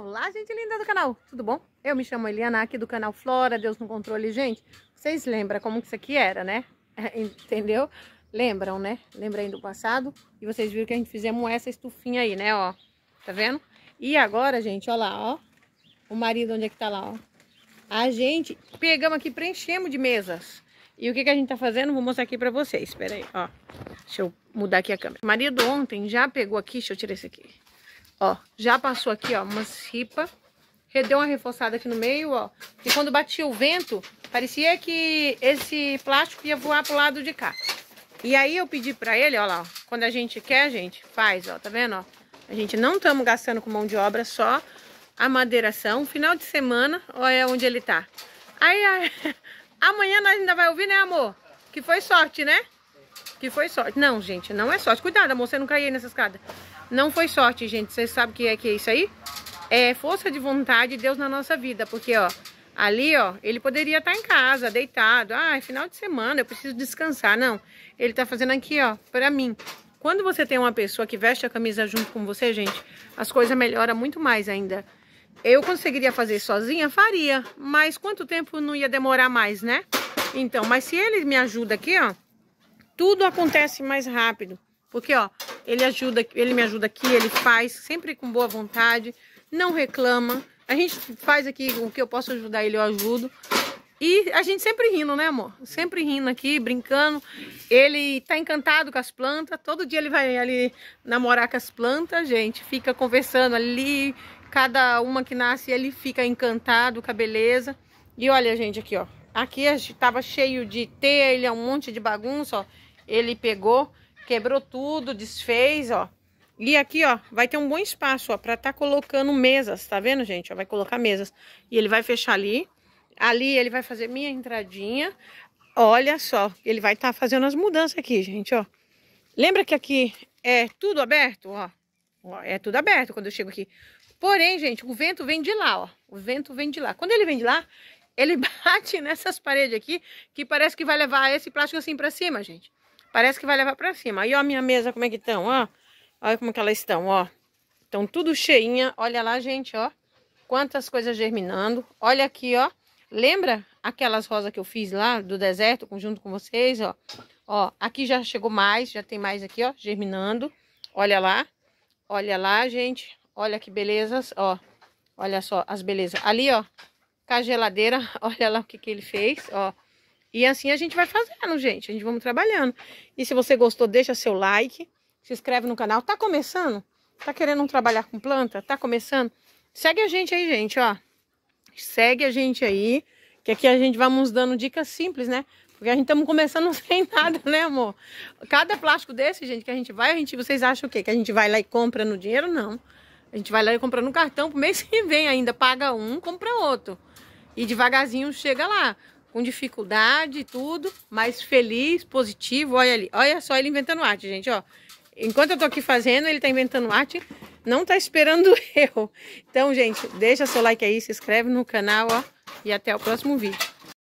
Olá, gente linda do canal, tudo bom? Eu me chamo Eliana, aqui do canal Flora, Deus no Controle. Gente, vocês lembram como que isso aqui era, né? É, entendeu? Lembram, né? Lembra aí do passado? E vocês viram que a gente fizemos essa estufinha aí, né, ó. Tá vendo? E agora, gente, ó lá, ó. O marido, onde é que tá lá, ó. A gente pegamos aqui, preenchemos de mesas. E o que que a gente tá fazendo? Vou mostrar aqui pra vocês, Pera aí, ó. Deixa eu mudar aqui a câmera. O marido ontem já pegou aqui, deixa eu tirar esse aqui. Ó, já passou aqui, ó, umas ripas. Deu uma reforçada aqui no meio, ó. E quando batia o vento, parecia que esse plástico ia voar pro lado de cá. E aí eu pedi pra ele, ó lá, ó, quando a gente quer, a gente faz, ó, tá vendo, ó. A gente não estamos gastando com mão de obra, só a madeiração. Final de semana, ó é onde ele tá. Aí, aí amanhã nós ainda vai ouvir, né, amor? Que foi sorte, né? Que foi sorte. Não, gente, não é sorte. Cuidado, amor, você não caiu nessa escada. Não foi sorte, gente. Vocês sabem o que é, que é isso aí? É força de vontade de Deus na nossa vida. Porque, ó, ali, ó, ele poderia estar tá em casa, deitado. Ah, é final de semana, eu preciso descansar. Não, ele tá fazendo aqui, ó, pra mim. Quando você tem uma pessoa que veste a camisa junto com você, gente, as coisas melhoram muito mais ainda. Eu conseguiria fazer sozinha? Faria. Mas quanto tempo não ia demorar mais, né? Então, mas se ele me ajuda aqui, ó, tudo acontece mais rápido. Porque, ó, ele ajuda, ele me ajuda aqui, ele faz, sempre com boa vontade, não reclama. A gente faz aqui o que eu posso ajudar ele, eu ajudo. E a gente sempre rindo, né, amor? Sempre rindo aqui, brincando. Ele tá encantado com as plantas. Todo dia ele vai ali namorar com as plantas, gente. Fica conversando ali. Cada uma que nasce, ele fica encantado com a beleza. E olha, gente, aqui, ó. Aqui tava cheio de telha, um monte de bagunça, ó. Ele pegou, quebrou tudo, desfez, ó. E aqui, ó, vai ter um bom espaço, ó, pra tá colocando mesas, tá vendo, gente? Ó, vai colocar mesas. E ele vai fechar ali. Ali ele vai fazer minha entradinha. Olha só, ele vai estar tá fazendo as mudanças aqui, gente, ó. Lembra que aqui é tudo aberto, ó. ó. É tudo aberto quando eu chego aqui. Porém, gente, o vento vem de lá, ó. O vento vem de lá. Quando ele vem de lá, ele bate nessas paredes aqui, que parece que vai levar esse plástico assim pra cima, gente. Parece que vai levar pra cima. Aí, ó, minha mesa, como é que estão, ó. Olha como que elas estão, ó. Estão tudo cheinha. Olha lá, gente, ó. Quantas coisas germinando. Olha aqui, ó. Lembra aquelas rosas que eu fiz lá do deserto, junto com vocês, ó. Ó, aqui já chegou mais, já tem mais aqui, ó, germinando. Olha lá. Olha lá, gente. Olha que belezas, ó. Olha só as belezas. Ali, ó, com a geladeira, olha lá o que que ele fez, ó. E assim a gente vai fazendo, gente. A gente vamos trabalhando. E se você gostou, deixa seu like, se inscreve no canal. Tá começando? Tá querendo trabalhar com planta? Tá começando? Segue a gente aí, gente, ó. Segue a gente aí, que aqui a gente vamos dando dicas simples, né? Porque a gente estamos começando sem nada, né, amor? Cada plástico desse, gente, que a gente vai, a gente, vocês acham o quê? Que a gente vai lá e compra no dinheiro? Não. A gente vai lá e compra no cartão pro mês que vem ainda. Paga um, compra outro. E devagarzinho chega lá com dificuldade e tudo, mas feliz, positivo. Olha ali, olha só ele inventando arte, gente, ó. Enquanto eu tô aqui fazendo, ele tá inventando arte, não tá esperando eu. Então, gente, deixa seu like aí, se inscreve no canal, ó, e até o próximo vídeo.